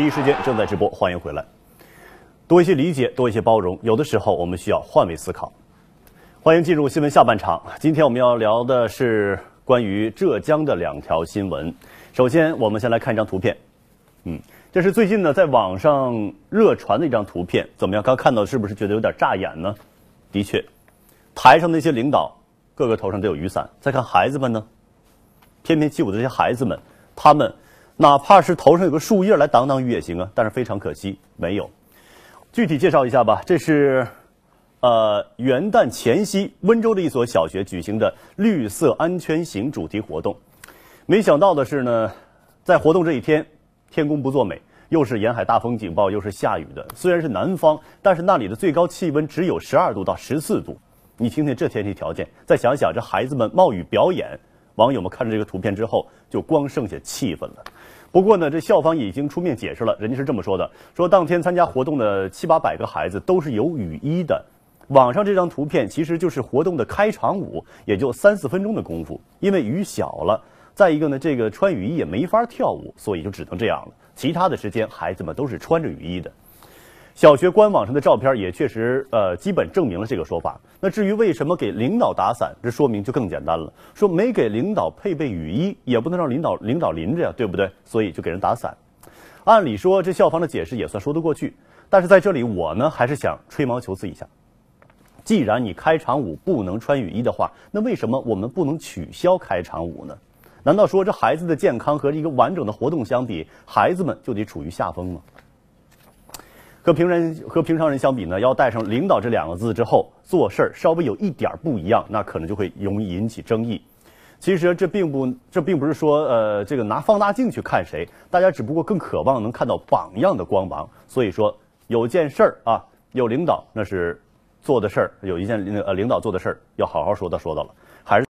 第一时间正在直播，欢迎回来。多一些理解，多一些包容，有的时候我们需要换位思考。欢迎进入新闻下半场。今天我们要聊的是关于浙江的两条新闻。首先，我们先来看一张图片。嗯，这是最近呢在网上热传的一张图片。怎么样？刚看到是不是觉得有点扎眼呢？的确，台上那些领导，个个头上都有雨伞。再看孩子们呢，翩翩起舞的这些孩子们，他们。哪怕是头上有个树叶来挡挡雨也行啊，但是非常可惜没有。具体介绍一下吧，这是呃元旦前夕温州的一所小学举行的绿色安全行主题活动。没想到的是呢，在活动这一天，天公不作美，又是沿海大风警报，又是下雨的。虽然是南方，但是那里的最高气温只有十二度到十四度。你听听这天气条件，再想想这孩子们冒雨表演。网友们看着这个图片之后，就光剩下气愤了。不过呢，这校方已经出面解释了，人家是这么说的：说当天参加活动的七八百个孩子都是有雨衣的。网上这张图片其实就是活动的开场舞，也就三四分钟的功夫。因为雨小了，再一个呢，这个穿雨衣也没法跳舞，所以就只能这样了。其他的时间，孩子们都是穿着雨衣的。小学官网上的照片也确实，呃，基本证明了这个说法。那至于为什么给领导打伞，这说明就更简单了，说没给领导配备雨衣，也不能让领导领导淋着呀，对不对？所以就给人打伞。按理说，这校方的解释也算说得过去。但是在这里，我呢还是想吹毛求疵一下：既然你开场舞不能穿雨衣的话，那为什么我们不能取消开场舞呢？难道说这孩子的健康和一个完整的活动相比，孩子们就得处于下风吗？和平人和平常人相比呢，要带上“领导”这两个字之后，做事儿稍微有一点儿不一样，那可能就会容易引起争议。其实这并不，这并不是说呃，这个拿放大镜去看谁，大家只不过更渴望能看到榜样的光芒。所以说，有件事儿啊，有领导那是做的事儿，有一件呃领导做的事儿要好好说道说道了，还是。